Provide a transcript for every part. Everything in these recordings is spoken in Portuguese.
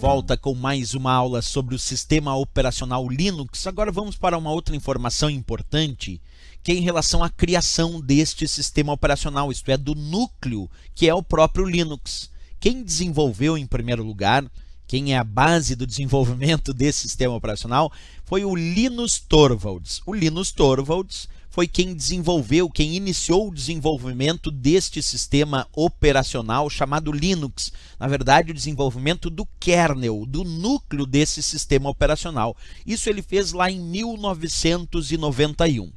volta com mais uma aula sobre o sistema operacional Linux. Agora vamos para uma outra informação importante, que é em relação à criação deste sistema operacional, isto é, do núcleo, que é o próprio Linux. Quem desenvolveu em primeiro lugar, quem é a base do desenvolvimento desse sistema operacional, foi o Linus Torvalds. O Linus Torvalds foi quem desenvolveu, quem iniciou o desenvolvimento deste sistema operacional chamado Linux. Na verdade, o desenvolvimento do kernel, do núcleo desse sistema operacional. Isso ele fez lá em 1991.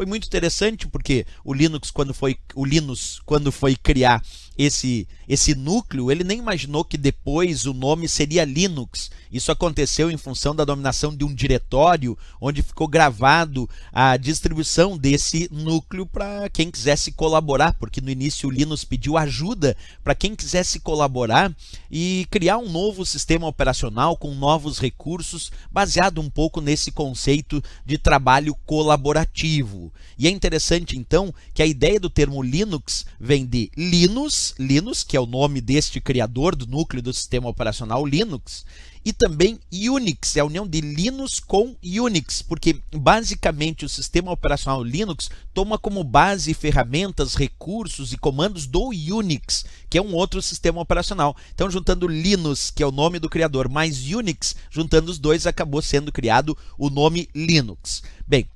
Foi muito interessante porque o Linux quando foi o Linux quando foi criar esse esse núcleo, ele nem imaginou que depois o nome seria Linux. Isso aconteceu em função da dominação de um diretório onde ficou gravado a distribuição desse núcleo para quem quisesse colaborar, porque no início o Linux pediu ajuda para quem quisesse colaborar e criar um novo sistema operacional com novos recursos baseado um pouco nesse conceito de trabalho colaborativo. E é interessante então que a ideia do termo Linux vem de Linus, Linus, que é o nome deste criador do núcleo do sistema operacional Linux, e também Unix, é a união de Linux com Unix, porque basicamente o sistema operacional Linux toma como base ferramentas, recursos e comandos do Unix, que é um outro sistema operacional. Então, juntando Linux, que é o nome do criador, mais Unix, juntando os dois, acabou sendo criado o nome Linux. Bem,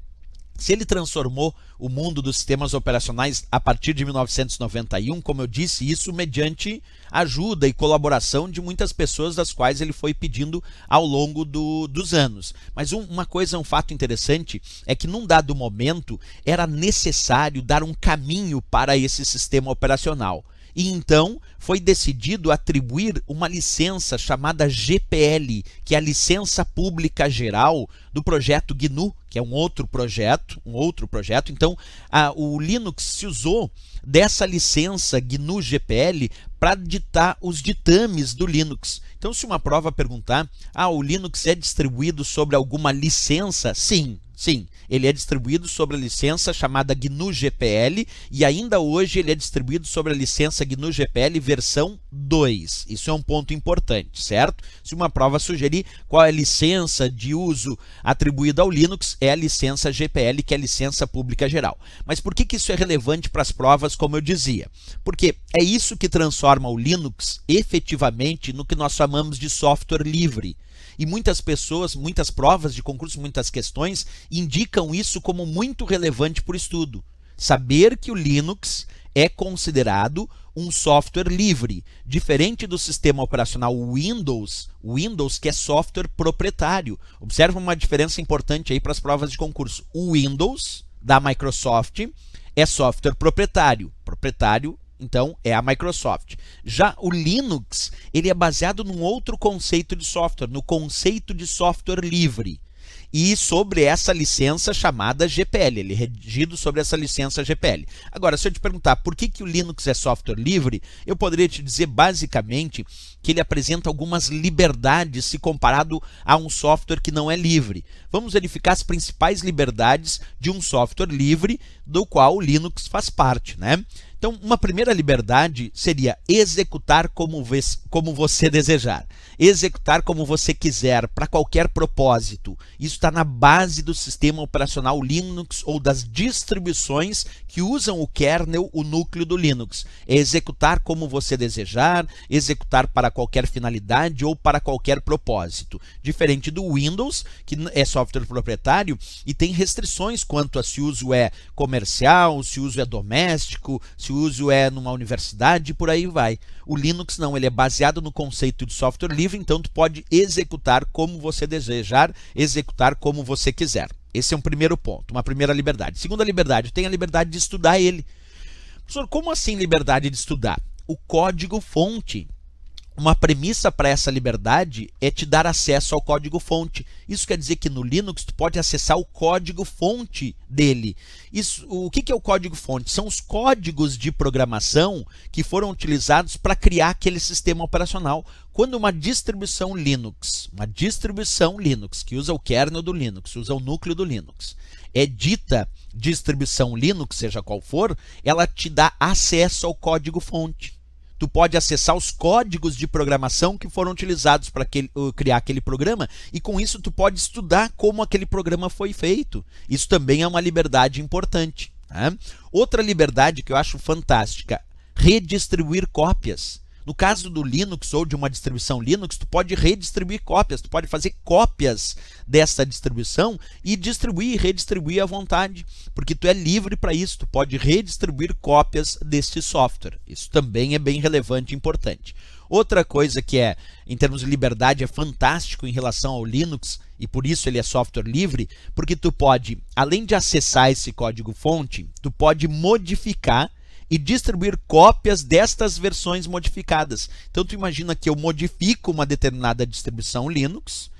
se ele transformou o mundo dos sistemas operacionais a partir de 1991, como eu disse, isso mediante ajuda e colaboração de muitas pessoas, das quais ele foi pedindo ao longo do, dos anos. Mas um, uma coisa, um fato interessante, é que num dado momento era necessário dar um caminho para esse sistema operacional. E então foi decidido atribuir uma licença chamada GPL, que é a licença pública geral do projeto GNU, que é um outro projeto, um outro projeto. Então, a, o Linux se usou dessa licença GNU GPL para ditar os ditames do Linux. Então, se uma prova perguntar, ah, o Linux é distribuído sobre alguma licença? Sim, Sim, ele é distribuído sobre a licença chamada GNU GPL e ainda hoje ele é distribuído sobre a licença GNU GPL versão 2. Isso é um ponto importante, certo? Se uma prova sugerir qual é a licença de uso atribuída ao Linux, é a licença GPL, que é a licença pública geral. Mas por que, que isso é relevante para as provas, como eu dizia? Porque é isso que transforma o Linux efetivamente no que nós chamamos de software livre. E muitas pessoas, muitas provas de concurso, muitas questões indicam isso como muito relevante para o estudo. Saber que o Linux é considerado um software livre, diferente do sistema operacional Windows, Windows que é software proprietário. Observa uma diferença importante aí para as provas de concurso. O Windows da Microsoft é software proprietário, proprietário então é a Microsoft. Já o Linux, ele é baseado num outro conceito de software, no conceito de software livre. E sobre essa licença chamada GPL, ele é regido sobre essa licença GPL. Agora, se eu te perguntar por que, que o Linux é software livre, eu poderia te dizer basicamente que ele apresenta algumas liberdades se comparado a um software que não é livre. Vamos verificar as principais liberdades de um software livre, do qual o Linux faz parte, né? Então, uma primeira liberdade seria executar como, como você desejar, executar como você quiser, para qualquer propósito. Isso está na base do sistema operacional Linux ou das distribuições que usam o kernel, o núcleo do Linux. É executar como você desejar, executar para qualquer finalidade ou para qualquer propósito. Diferente do Windows, que é software proprietário e tem restrições quanto a se o uso é comercial, se o uso é doméstico, se uso é numa universidade e por aí vai. O Linux não, ele é baseado no conceito de software livre, então tu pode executar como você desejar, executar como você quiser. Esse é um primeiro ponto, uma primeira liberdade. Segunda liberdade, tem a liberdade de estudar ele. Professor, como assim liberdade de estudar? O código fonte uma premissa para essa liberdade é te dar acesso ao código-fonte. Isso quer dizer que no Linux tu pode acessar o código-fonte dele. Isso, o que, que é o código-fonte? São os códigos de programação que foram utilizados para criar aquele sistema operacional. Quando uma distribuição Linux, uma distribuição Linux que usa o kernel do Linux, usa o núcleo do Linux, é dita distribuição Linux, seja qual for, ela te dá acesso ao código-fonte tu pode acessar os códigos de programação que foram utilizados para uh, criar aquele programa e com isso tu pode estudar como aquele programa foi feito. Isso também é uma liberdade importante. Né? Outra liberdade que eu acho fantástica, redistribuir cópias. No caso do Linux ou de uma distribuição Linux, tu pode redistribuir cópias, tu pode fazer cópias dessa distribuição e distribuir e redistribuir à vontade, porque tu é livre para isso, tu pode redistribuir cópias deste software. Isso também é bem relevante e importante. Outra coisa que é, em termos de liberdade, é fantástico em relação ao Linux, e por isso ele é software livre, porque tu pode, além de acessar esse código fonte, tu pode modificar e distribuir cópias destas versões modificadas. Então tu imagina que eu modifico uma determinada distribuição Linux,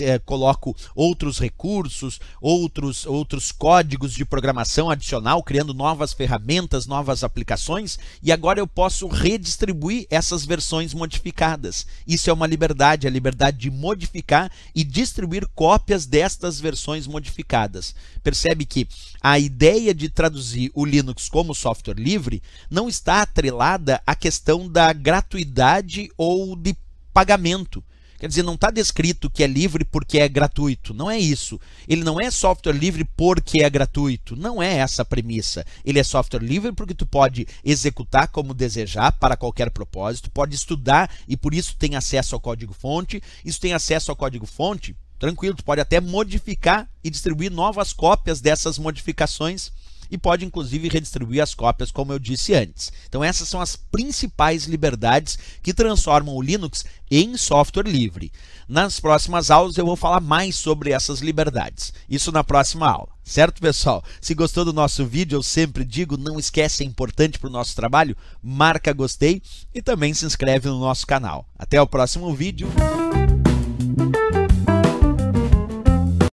eh, coloco outros recursos, outros, outros códigos de programação adicional, criando novas ferramentas, novas aplicações, e agora eu posso redistribuir essas versões modificadas. Isso é uma liberdade, a liberdade de modificar e distribuir cópias destas versões modificadas. Percebe que a ideia de traduzir o Linux como software livre não está atrelada à questão da gratuidade ou de pagamento. Quer dizer, não está descrito que é livre porque é gratuito. Não é isso. Ele não é software livre porque é gratuito. Não é essa a premissa. Ele é software livre porque tu pode executar como desejar para qualquer propósito, pode estudar e por isso tem acesso ao código-fonte. Isso tem acesso ao código-fonte tranquilo, tu pode até modificar e distribuir novas cópias dessas modificações e pode inclusive redistribuir as cópias, como eu disse antes. Então essas são as principais liberdades que transformam o Linux em software livre. Nas próximas aulas eu vou falar mais sobre essas liberdades. Isso na próxima aula. Certo, pessoal? Se gostou do nosso vídeo, eu sempre digo, não esquece, é importante para o nosso trabalho, marca gostei e também se inscreve no nosso canal. Até o próximo vídeo.